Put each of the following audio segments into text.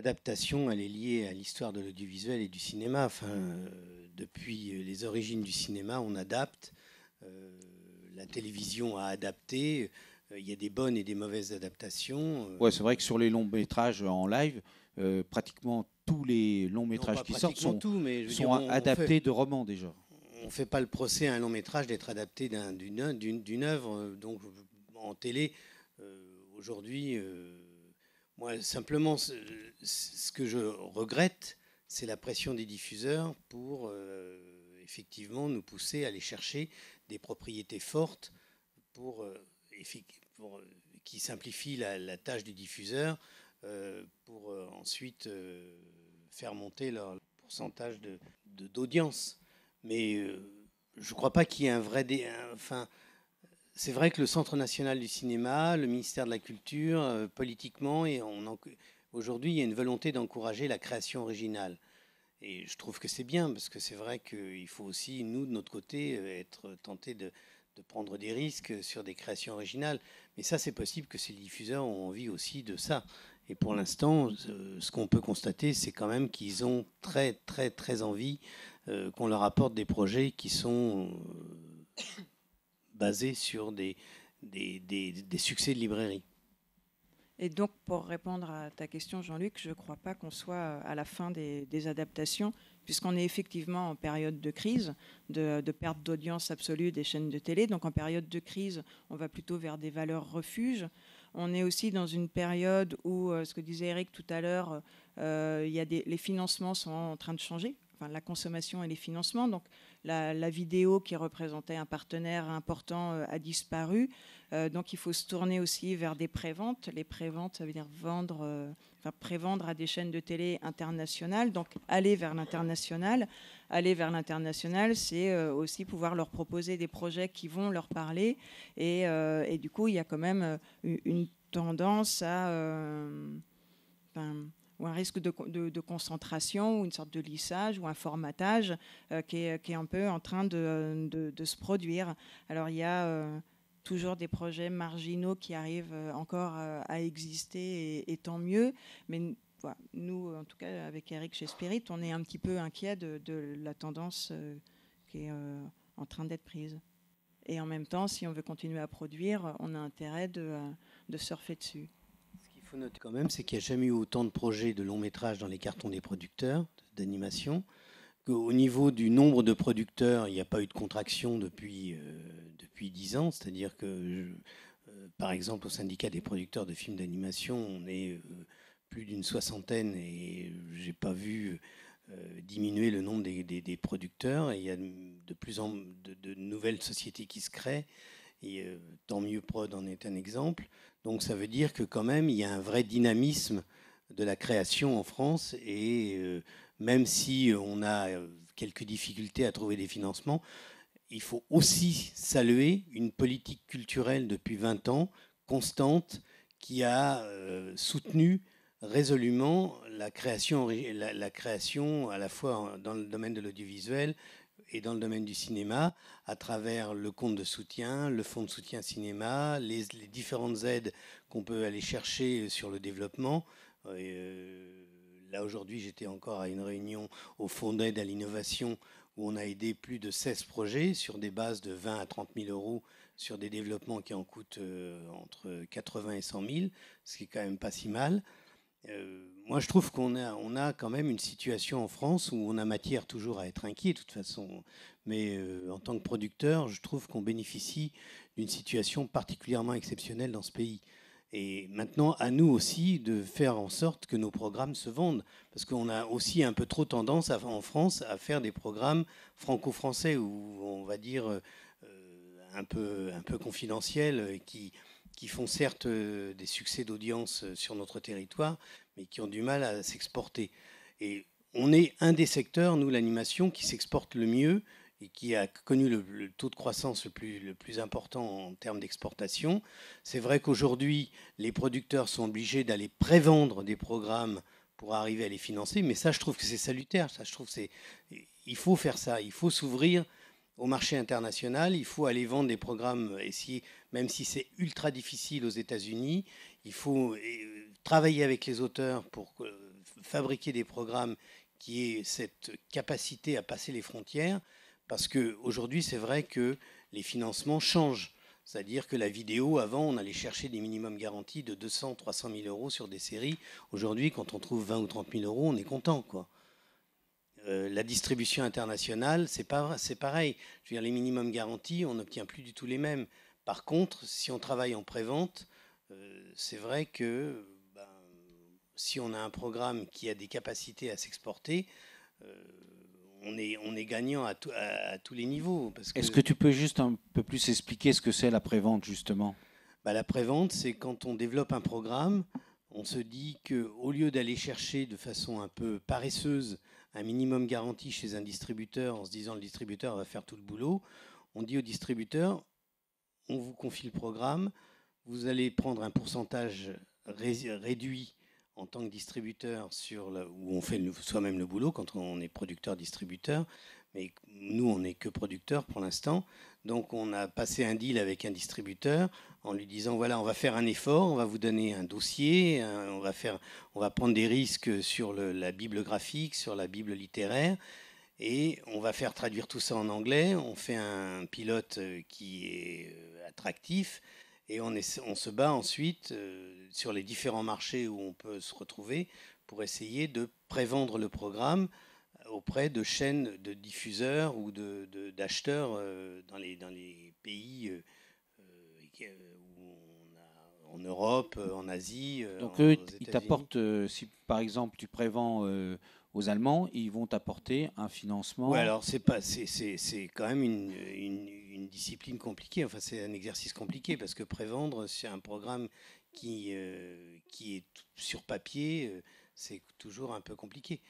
L'adaptation, elle est liée à l'histoire de l'audiovisuel et du cinéma. Enfin, mm. euh, depuis euh, les origines du cinéma, on adapte. Euh, la télévision a adapté. Il y a des bonnes et des mauvaises adaptations. Ouais, c'est vrai que sur les longs métrages en live, pratiquement tous les longs métrages qui sortent sont, adaptés de romans déjà. On ne fait pas le procès à un long métrage d'être adapté d'une œuvre. Donc en télé, aujourd'hui, moi, simplement, ce, que je regrette, c'est la pression des diffuseurs pour euh, effectivement nous pousser à aller chercher des propriétés fortes pour, euh, euh, qui simplifient la, tâche du diffuseur pour ensuite faire monter leur pourcentage d'audience. De, Mais je ne crois pas qu'il y ait un vrai... Dé, c'est vrai que le Centre national du cinéma, le ministère de la Culture, euh, politiquement, et aujourd'hui, il y a une volonté d'encourager la création originale. Et je trouve que c'est bien, parce que c'est vrai qu'il faut aussi, nous, de notre côté, euh, être tentés de, de, prendre des risques sur des créations originales. Mais ça, c'est possible que ces diffuseurs ont envie aussi de ça. Et pour l'instant, ce qu'on peut constater, c'est quand même qu'ils ont très, très, très envie euh, qu'on leur apporte des projets qui sont basé sur des, des, des, succès de librairie. Et donc, pour répondre à ta question, Jean-Luc, je ne crois pas qu'on soit à la fin des, adaptations, puisqu'on est effectivement en période de crise, de, perte d'audience absolue des chaînes de télé. Donc, en période de crise, on va plutôt vers des valeurs refuges. On est aussi dans une période où, euh, ce que disait Eric tout à l'heure, euh, les financements sont en train de changer enfin, la consommation et les financements. Donc la, vidéo qui représentait un partenaire important euh, a disparu. Euh, donc il faut se tourner aussi vers des préventes. Les préventes, ça veut dire vendre, euh, enfin, prévendre à des chaînes de télé internationales. Donc aller vers l'international. Aller vers l'international, c'est aussi pouvoir leur proposer des projets qui vont leur parler. Et, du coup, il y a quand même une tendance à ou un risque de, concentration ou une sorte de lissage ou un formatage euh, qui, est, un peu en train de, se produire. Alors il y a euh, toujours des projets marginaux qui arrivent euh, encore à exister et, tant mieux, mais nous, en tout cas avec Eric chez Spirit, on est un petit peu inquiet de, la tendance qui est en train d'être prise. Et en même temps, si on veut continuer à produire, on a intérêt de surfer dessus faut noter quand même, c'est qu'il n'y a jamais eu autant de projets de long métrage dans les cartons des producteurs d'animation. Au niveau du nombre de producteurs, il n'y a pas eu de contraction depuis, euh, depuis 10 ans. C'est-à-dire que, euh, par exemple, au syndicat des producteurs de films d'animation, on est euh, plus d'une soixantaine et je n'ai pas vu diminuer le nombre des, des, producteurs. Et il y a de plus en de, de nouvelles sociétés qui se créent. Et euh, tant mieux Prod en est un exemple. Donc ça veut dire que quand même, il y a un vrai dynamisme de la création en France. Et euh, même si on a euh, quelques difficultés à trouver des financements, il faut aussi saluer une politique culturelle depuis 20 ans, constante, qui a soutenu résolument création, la création à la fois dans le domaine de l'audiovisuel, et dans le domaine du cinéma, à travers le compte de soutien, le fonds de soutien cinéma, les, différentes aides qu'on peut aller chercher sur le développement. Euh, là, aujourd'hui, j'étais encore à une réunion au fonds d'aide à l'innovation où on a aidé plus de 16 projets sur des bases de 20 à 30 000 euros sur des développements qui en coûtent euh, entre 80 et 100 000, ce qui est quand même pas si mal. Euh, moi, je trouve qu'on a, on a quand même une situation en France où on a matière toujours à être inquiet, de toute façon. Mais euh, en tant que producteur, je trouve qu'on bénéficie d'une situation particulièrement exceptionnelle dans ce pays. Et maintenant, à nous aussi de faire en sorte que nos programmes se vendent. Parce qu'on a aussi un peu trop tendance en France à faire des programmes franco-français ou on va dire euh, un, peu, un peu confidentiels qui, qui font certes euh, des succès d'audience euh, sur notre territoire, mais qui ont du mal à s'exporter. Et on est un des secteurs, nous, l'animation, qui s'exporte le mieux et qui a connu le, taux de croissance le plus, important en termes d'exportation. C'est vrai qu'aujourd'hui, les producteurs sont obligés d'aller prévendre des programmes pour arriver à les financer, mais ça, je trouve que c'est salutaire. Ça, je trouve c'est, il faut faire ça, il faut s'ouvrir au marché international, il faut aller vendre des programmes, même si c'est ultra difficile aux États-Unis, il faut euh, travailler avec les auteurs pour euh, fabriquer des programmes qui aient cette capacité à passer les frontières, parce qu'aujourd'hui, c'est vrai que les financements changent. C'est-à-dire que la vidéo, avant, on allait chercher des minimums garantis de 200, 300 000 euros sur des séries. Aujourd'hui, quand on trouve 20 ou 30 000 euros, on est content, quoi. Euh, la distribution internationale, c'est pareil. Je veux les minimums garantis, on n'obtient plus du tout les mêmes. Par contre, si on travaille en prévente, euh, c'est vrai que ben, si on a un programme qui a des capacités à s'exporter, euh, on, est, gagnant à, tous les niveaux. Est-ce que tu peux juste un peu plus expliquer ce que c'est la prévente justement La ben, La prévente, c'est quand on développe un programme, on se dit que au lieu d'aller chercher de façon un peu paresseuse un minimum garanti chez un distributeur en se disant le distributeur va faire tout le boulot. On dit au distributeur, on vous confie le programme, vous allez prendre un pourcentage réduit en tant que distributeur sur où on fait soi-même le boulot quand on est producteur-distributeur, mais nous on n'est que producteur pour l'instant. Donc on a passé un deal avec un distributeur, en lui disant voilà, on va faire un effort, on va vous donner un dossier, on va, faire, on va prendre des risques sur la Bible sur la Bible littéraire, et on va faire traduire tout ça en anglais. On fait un pilote euh, qui est euh, attractif, et on, se bat ensuite euh, sur les différents marchés où on peut se retrouver pour essayer de prévendre le programme auprès de chaînes de diffuseurs ou d'acheteurs de, dans, les, dans les pays euh, en Europe, euh, en Asie. Euh, Donc eux, ils t'apportent, si par exemple tu prévends aux Allemands, ils vont t'apporter un financement. Oui, alors c'est pas, c'est, quand même une, une, discipline compliquée. Enfin, c'est un exercice compliqué parce que prévendre, c'est un programme qui, qui est sur papier, c'est toujours un peu compliqué.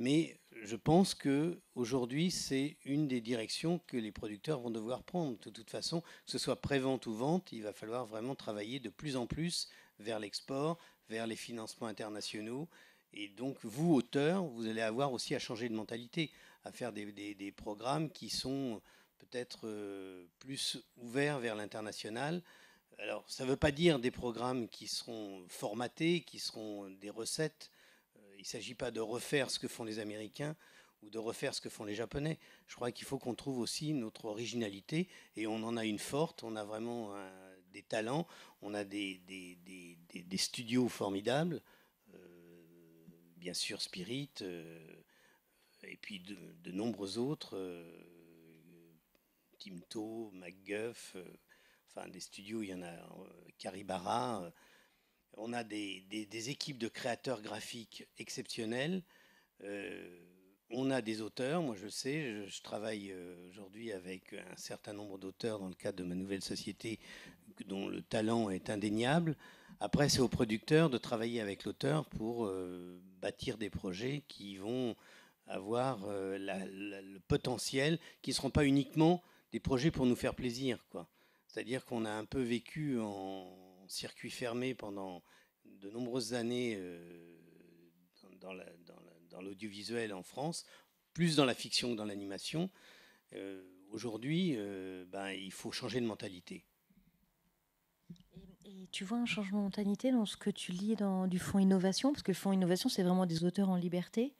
Mais je pense que aujourd'hui, c'est une des directions que les producteurs vont devoir prendre. De toute façon, que ce soit pré-vente ou vente, il va falloir vraiment travailler de plus en plus vers l'export, vers les financements internationaux. Et donc, vous, auteurs, vous allez avoir aussi à changer de mentalité, à faire des, programmes qui sont peut-être euh, plus ouverts vers l'international. Alors, ça ne veut pas dire des programmes qui seront formatés, qui seront des recettes il ne s'agit pas de refaire ce que font les Américains ou de refaire ce que font les Japonais. Je crois qu'il faut qu'on trouve aussi notre originalité et on en a une forte, on a vraiment euh, des talents, on a des, studios formidables, euh, bien sûr Spirit, euh, et puis de, nombreux autres, Timto, MacGuff, enfin des studios, il y en a Caribara on a des, équipes de créateurs graphiques exceptionnels. Euh, on a des auteurs, moi je sais, je, travaille euh, aujourd'hui avec un certain nombre d'auteurs dans le cadre de ma nouvelle société dont le talent est indéniable. Après, c'est aux producteurs de travailler avec l'auteur pour euh, bâtir des projets qui vont avoir le potentiel, qui ne seront pas uniquement des projets pour nous faire plaisir. C'est-à-dire qu'on a un peu vécu en, circuit fermé pendant de nombreuses années euh, dans, l'audiovisuel en France, plus dans la fiction que dans l'animation. Euh, aujourd'hui, euh, ben, il faut changer de mentalité. Et, tu vois un changement de mentalité dans ce que tu lis dans, du fonds innovation, parce que le fonds innovation, c'est vraiment des auteurs en liberté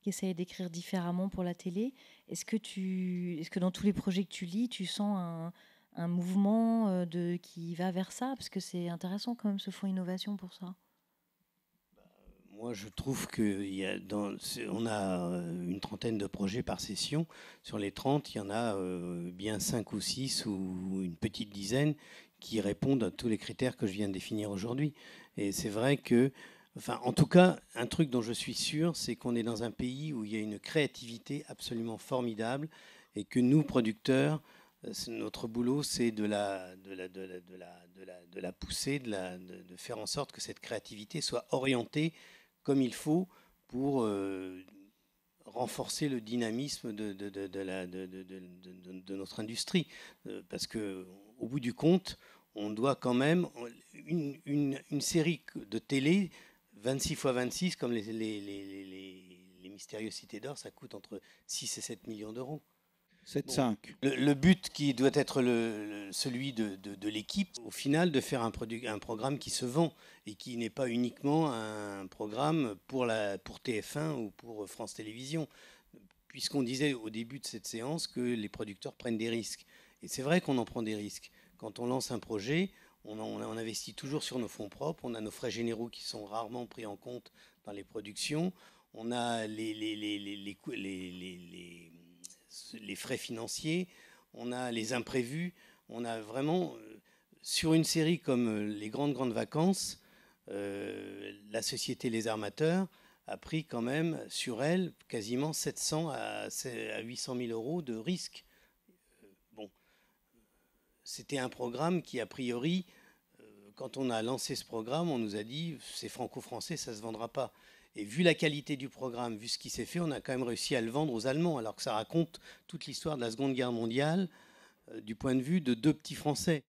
qui essayent d'écrire différemment pour la télé. Est-ce que, tu, est -ce que dans tous les projets que tu lis, tu sens un, un mouvement euh, de, qui va vers ça Parce que c'est intéressant quand même ce fonds innovation pour ça. Moi, je trouve qu'on a, euh, une trentaine de projets par session. Sur les 30, il y en a euh, bien 5 ou 6 ou une petite dizaine qui répondent à tous les critères que je viens de définir aujourd'hui. Et c'est vrai que, enfin, en tout cas, un truc dont je suis sûr, c'est qu'on est dans un pays où il y a une créativité absolument formidable et que nous, producteurs, notre boulot, c'est de la, pousser, de, faire en sorte que cette créativité soit orientée comme il faut pour euh, renforcer le dynamisme de, notre industrie. Euh, parce qu'au bout du compte, on doit quand même une, série de télé 26 x 26, comme les, les, les, les mystérieuses cités d'or, ça coûte entre 6 et 7 millions d'euros. Le, but qui doit être celui de, l'équipe, au final, de faire un, programme qui se vend et qui n'est pas uniquement un programme pour, TF1 ou pour France Télévisions. Puisqu'on disait au début de cette séance que les producteurs prennent des risques. Et c'est vrai qu'on en prend des risques. Quand on lance un projet, on, investit toujours sur nos fonds propres, on a nos frais généraux qui sont rarement pris en compte dans les productions, on a les, les les frais financiers, on a les imprévus, on a vraiment, euh, sur une série comme euh, Les Grandes Grandes Vacances, euh, la société Les Armateurs a pris quand même sur elle quasiment 700 à 800 000 euros de risque. Bon, c'était un programme qui, a priori, quand on a lancé ce programme, on nous a dit c'est franco-français, ça ne se vendra pas. Et vu la qualité du programme, vu ce qui s'est fait, on a quand même réussi à le vendre aux Allemands, alors que ça raconte toute l'histoire de la Seconde Guerre mondiale euh, du point de vue de deux petits Français.